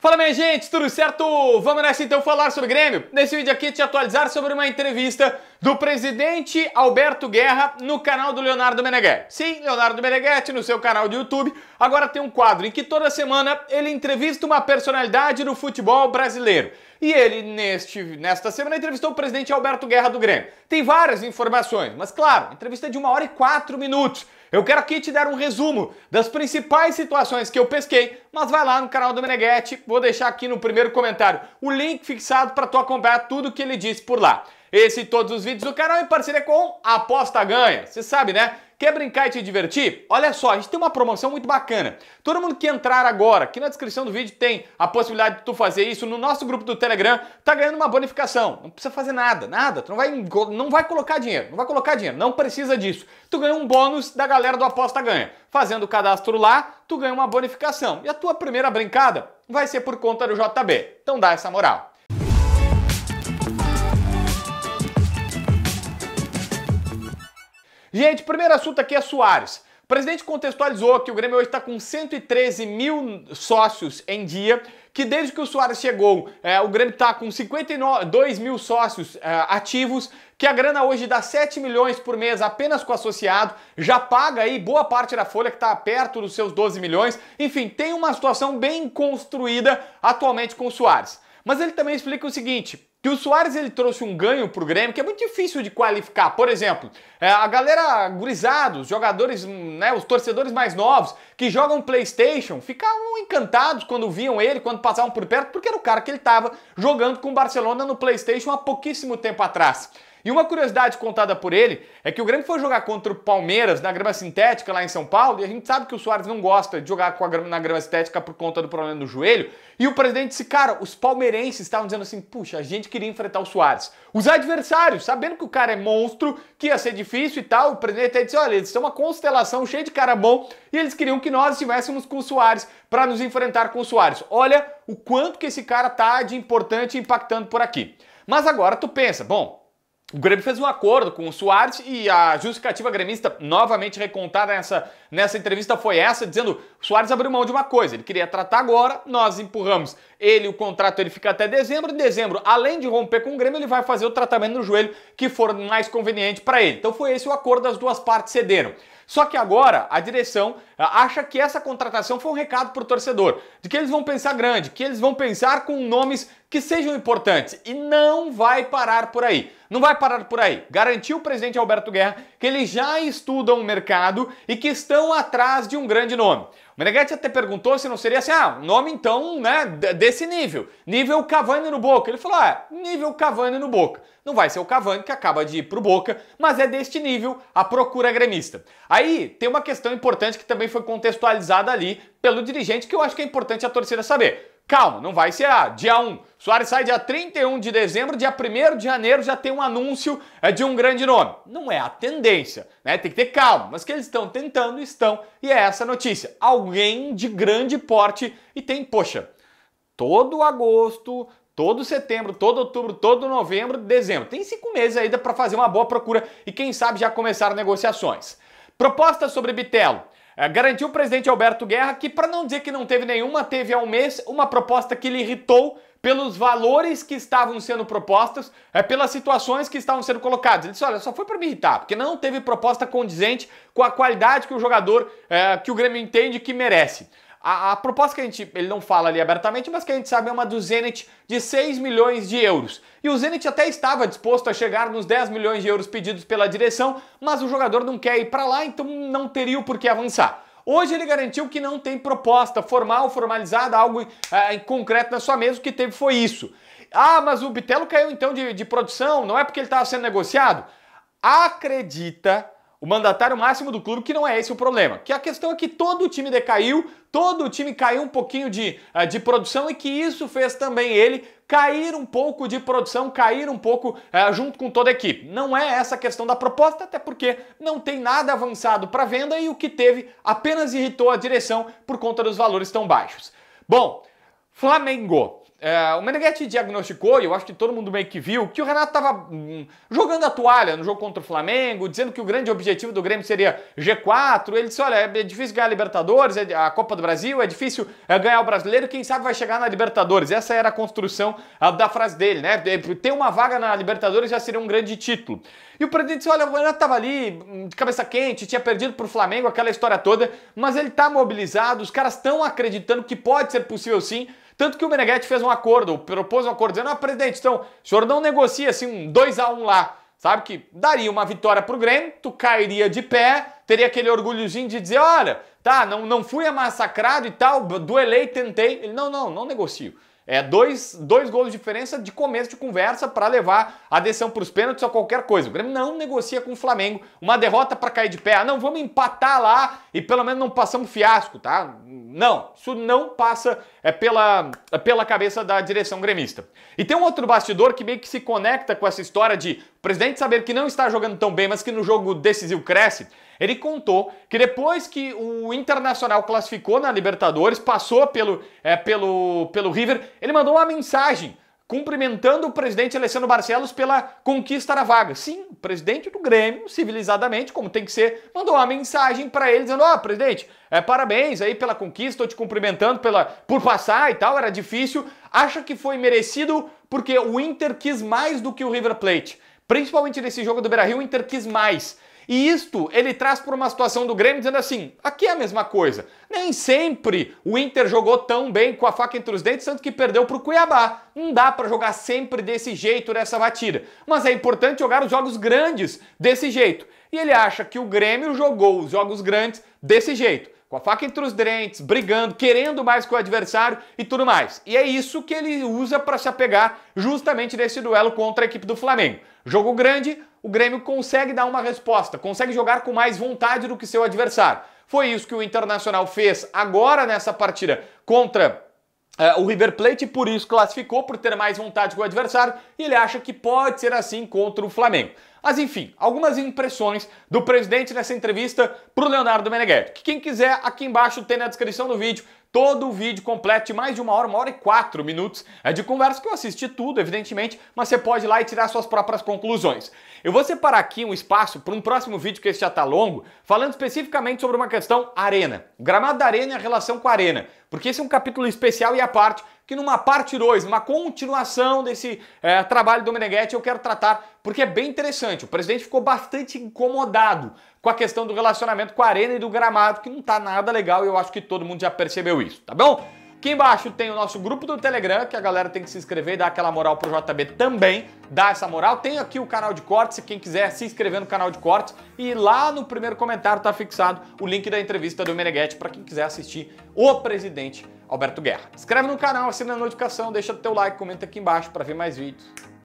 Fala minha gente, tudo certo? Vamos nessa então falar sobre o Grêmio. Nesse vídeo aqui te atualizar sobre uma entrevista do presidente Alberto Guerra no canal do Leonardo Meneghetti. Sim, Leonardo Meneghetti no seu canal de YouTube agora tem um quadro em que toda semana ele entrevista uma personalidade do futebol brasileiro. E ele, neste, nesta semana, entrevistou o presidente Alberto Guerra do Grêmio. Tem várias informações, mas claro, entrevista é de uma hora e quatro minutos. Eu quero aqui te dar um resumo das principais situações que eu pesquei, mas vai lá no canal do Meneghetti, vou deixar aqui no primeiro comentário o link fixado para tu acompanhar tudo que ele disse por lá. Esse e todos os vídeos do canal em parceria com Aposta Ganha. Você sabe, né? Quer brincar e te divertir? Olha só, a gente tem uma promoção muito bacana. Todo mundo que entrar agora, aqui na descrição do vídeo tem a possibilidade de tu fazer isso no nosso grupo do Telegram, tá ganhando uma bonificação. Não precisa fazer nada, nada. Tu não vai, não vai colocar dinheiro, não vai colocar dinheiro, não precisa disso. Tu ganha um bônus da galera do Aposta Ganha. Fazendo o cadastro lá, tu ganha uma bonificação. E a tua primeira brincada vai ser por conta do JB. Então dá essa moral. Gente, primeiro assunto aqui é Soares. O presidente contextualizou que o Grêmio hoje está com 113 mil sócios em dia, que desde que o Soares chegou, é, o Grêmio está com 52 mil sócios é, ativos, que a grana hoje dá 7 milhões por mês apenas com o associado, já paga aí boa parte da folha que está perto dos seus 12 milhões. Enfim, tem uma situação bem construída atualmente com o Soares. Mas ele também explica o seguinte: que o Soares ele trouxe um ganho para o Grêmio que é muito difícil de qualificar. Por exemplo, é, a galera gurizada, os jogadores, né, os torcedores mais novos que jogam PlayStation ficavam encantados quando viam ele, quando passavam por perto, porque era o cara que ele estava jogando com o Barcelona no PlayStation há pouquíssimo tempo atrás. E uma curiosidade contada por ele é que o Grêmio foi jogar contra o Palmeiras na grama sintética lá em São Paulo, e a gente sabe que o Soares não gosta de jogar grama, na grama sintética por conta do problema do joelho. E o presidente disse: cara, os palmeirenses estavam dizendo assim, puxa, a gente queria enfrentar o Soares. Os adversários, sabendo que o cara é monstro, que ia ser difícil e tal, o presidente até disse: olha, eles são uma constelação cheia de cara bom e eles queriam que nós estivéssemos com o Soares para nos enfrentar com o Soares. Olha o quanto que esse cara tá de importante impactando por aqui. Mas agora tu pensa, bom, o Grêmio fez um acordo com o Soares e a justificativa gremista, novamente recontada nessa, nessa entrevista, foi essa, dizendo o Soares abriu mão de uma coisa, ele queria tratar agora, nós empurramos ele, o contrato ele fica até dezembro, em dezembro, além de romper com o Grêmio, ele vai fazer o tratamento no joelho que for mais conveniente para ele. Então foi esse o acordo, as duas partes cederam. Só que agora a direção ah, acha que essa contratação foi um recado para o torcedor, de que eles vão pensar grande, que eles vão pensar com nomes que sejam importantes e não vai parar por aí. Não vai parar por aí. Garantiu o presidente Alberto Guerra que eles já estudam o mercado e que estão atrás de um grande nome. O Meneghetti até perguntou se não seria assim, ah, nome então, né, desse nível. Nível Cavani no Boca. Ele falou, ah, nível Cavani no Boca. Não vai ser o Cavani que acaba de ir pro Boca, mas é deste nível a procura gremista. Aí tem uma questão importante que também foi contextualizada ali pelo dirigente que eu acho que é importante a torcida saber. Calma, não vai ser ah, dia 1. Soares sai dia 31 de dezembro, dia 1 de janeiro já tem um anúncio eh, de um grande nome. Não é a tendência, né? Tem que ter calma, mas que eles estão tentando, estão, e é essa notícia. Alguém de grande porte e tem, poxa, todo agosto, todo setembro, todo outubro, todo novembro, dezembro. Tem cinco meses ainda para fazer uma boa procura e quem sabe já começar negociações. Proposta sobre Bitelo. É, garantiu o presidente Alberto Guerra que, para não dizer que não teve nenhuma, teve há um mês uma proposta que lhe irritou pelos valores que estavam sendo propostas, é, pelas situações que estavam sendo colocadas. Ele disse: olha, só foi para me irritar, porque não teve proposta condizente com a qualidade que o jogador, é, que o Grêmio entende que merece. A, a, proposta que a gente, ele não fala ali abertamente, mas que a gente sabe é uma do Zenit de 6 milhões de euros. E o Zenit até estava disposto a chegar nos 10 milhões de euros pedidos pela direção, mas o jogador não quer ir para lá, então não teria o porquê avançar. Hoje ele garantiu que não tem proposta formal, formalizada, algo é, em concreto na sua mesa, o que teve foi isso. Ah, mas o Bitelo caiu então de, de produção, não é porque ele estava sendo negociado? Acredita o mandatário máximo do clube, que não é esse o problema. Que a questão é que todo o time decaiu, todo o time caiu um pouquinho de, eh, de produção e que isso fez também ele cair um pouco de produção, cair um pouco é, junto com toda a equipe. Não é essa a questão da proposta, até porque não tem nada avançado para venda e o que teve apenas irritou a direção por conta dos valores tão baixos. Bom, Flamengo é, o Meneghetti diagnosticou, e eu acho que todo mundo meio que viu, que o Renato estava hum, jogando a toalha no jogo contra o Flamengo, dizendo que o grande objetivo do Grêmio seria G4. Ele disse: olha, é difícil ganhar a Libertadores, é, a Copa do Brasil, é difícil é, ganhar o brasileiro, quem sabe vai chegar na Libertadores. Essa era a construção a, da frase dele, né? Ter uma vaga na Libertadores já seria um grande título. E o presidente disse: olha, o Renato estava ali, hum, de cabeça quente, tinha perdido para o Flamengo, aquela história toda, mas ele está mobilizado, os caras estão acreditando que pode ser possível sim tanto que o Meneghetti fez um acordo, propôs um acordo, dizendo: ah, presidente, então, o senhor não negocia assim um 2x1 lá. Sabe que daria uma vitória pro Grêmio, tu cairia de pé, teria aquele orgulhozinho de dizer: olha, tá, não, não fui massacrado e tal, duelei, tentei. Ele: não, não, não negocio. É dois, dois gols de diferença de começo de conversa para levar a decisão para os pênaltis ou qualquer coisa. O Grêmio não negocia com o Flamengo. Uma derrota para cair de pé. Ah, não, vamos empatar lá e pelo menos não passamos fiasco, tá? Não, isso não passa é, pela, é pela cabeça da direção gremista. E tem um outro bastidor que meio que se conecta com essa história de o presidente saber que não está jogando tão bem, mas que no jogo decisivo cresce. Ele contou que depois que o Internacional classificou na Libertadores, passou pelo, é, pelo, pelo River, ele mandou uma mensagem cumprimentando o presidente Alessandro Barcelos pela conquista da vaga. Sim, o presidente do Grêmio, civilizadamente, como tem que ser, mandou uma mensagem para ele dizendo: "Ó, oh, presidente, é, parabéns aí pela conquista, tô te cumprimentando pela por passar e tal, era difícil. Acha que foi merecido porque o Inter quis mais do que o River Plate. Principalmente nesse jogo do Beira-Rio, o Inter quis mais. E isto ele traz para uma situação do Grêmio dizendo assim: aqui é a mesma coisa nem sempre o Inter jogou tão bem com a faca entre os dentes, tanto que perdeu para o Cuiabá. Não dá para jogar sempre desse jeito nessa batida. Mas é importante jogar os jogos grandes desse jeito. E ele acha que o Grêmio jogou os jogos grandes desse jeito com a faca entre os dentes, brigando, querendo mais com o adversário e tudo mais. E é isso que ele usa para se apegar justamente nesse duelo contra a equipe do Flamengo. Jogo grande, o Grêmio consegue dar uma resposta, consegue jogar com mais vontade do que seu adversário. Foi isso que o Internacional fez agora nessa partida contra eh, o River Plate por isso classificou, por ter mais vontade que o adversário, e ele acha que pode ser assim contra o Flamengo. Mas enfim, algumas impressões do presidente nessa entrevista para o Leonardo Meneghetti, que quem quiser aqui embaixo tem na descrição do vídeo todo o vídeo completo de mais de uma hora, uma hora e quatro minutos é de conversa que eu assisti tudo, evidentemente, mas você pode ir lá e tirar suas próprias conclusões. Eu vou separar aqui um espaço para um próximo vídeo que esse já está longo, falando especificamente sobre uma questão arena. O gramado da arena e a relação com a arena, porque esse é um capítulo especial e à parte que numa parte 2, numa continuação desse é, trabalho do Meneghetti, eu quero tratar, porque é bem interessante. O presidente ficou bastante incomodado com a questão do relacionamento com a arena e do gramado, que não tá nada legal e eu acho que todo mundo já percebeu isso, tá bom? Aqui embaixo tem o nosso grupo do Telegram, que a galera tem que se inscrever e dar aquela moral pro JB também, dar essa moral. Tem aqui o canal de cortes, se quem quiser se inscrever no canal de cortes. E lá no primeiro comentário tá fixado o link da entrevista do Meneghetti para quem quiser assistir o presidente Alberto Guerra. Inscreve no canal, assina a notificação, deixa o teu like, comenta aqui embaixo para ver mais vídeos.